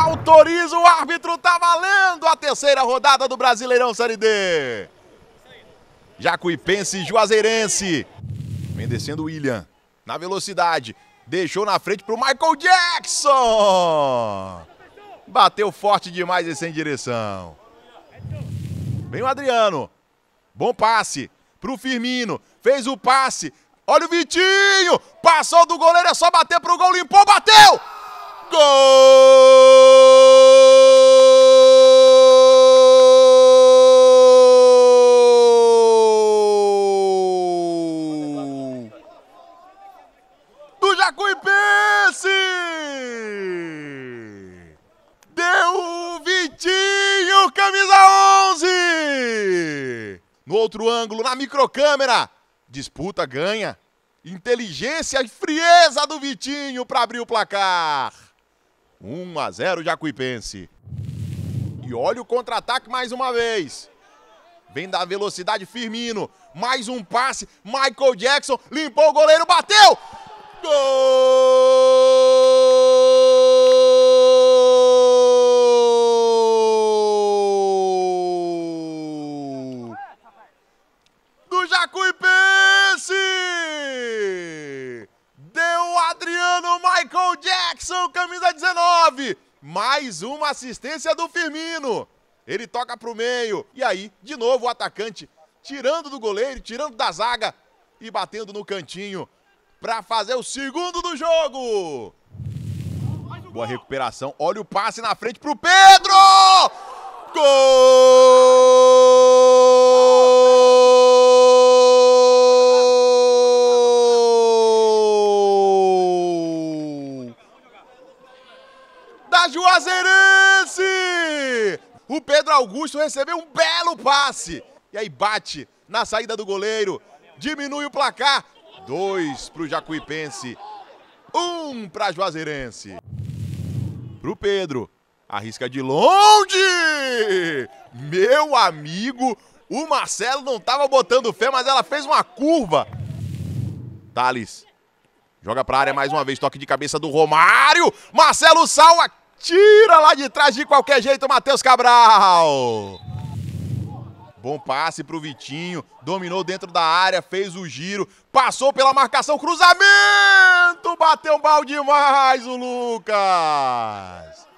autoriza, o árbitro tá valendo a terceira rodada do Brasileirão Série D. Jacuipense Juazeirense. Vem descendo o William. Na velocidade. Deixou na frente pro Michael Jackson. Bateu forte demais e sem direção. Vem o Adriano. Bom passe pro Firmino. Fez o passe. Olha o Vitinho. Passou do goleiro. É só bater pro gol. Limpou. Bateu. Gol! Jacuipense! Deu Vitinho, camisa 11! No outro ângulo, na microcâmera, disputa, ganha. Inteligência e frieza do Vitinho para abrir o placar. 1 a 0 Jacuipense. E olha o contra-ataque mais uma vez. Vem da velocidade Firmino. Mais um passe. Michael Jackson limpou o goleiro, bateu! Gol! Do Jacuipense! Deu Adriano Michael Jackson, camisa 19. Mais uma assistência do Firmino. Ele toca para o meio. E aí, de novo, o atacante tirando do goleiro, tirando da zaga e batendo no cantinho para fazer o segundo do jogo. Boa recuperação. Olha o passe na frente pro Pedro! Gol! Da Juazeirense! O Pedro Augusto recebeu um belo passe. E aí bate na saída do goleiro. Diminui o placar. Dois para o Jacuipense. Um para Juazeirense. Para o Pedro. Arrisca de longe! Meu amigo, o Marcelo não estava botando fé, mas ela fez uma curva. Thales joga para a área mais uma vez. Toque de cabeça do Romário. Marcelo salva. Tira lá de trás de qualquer jeito, Matheus Cabral. Bom passe para o Vitinho, dominou dentro da área, fez o giro, passou pela marcação, cruzamento! Bateu mal balde demais o Lucas!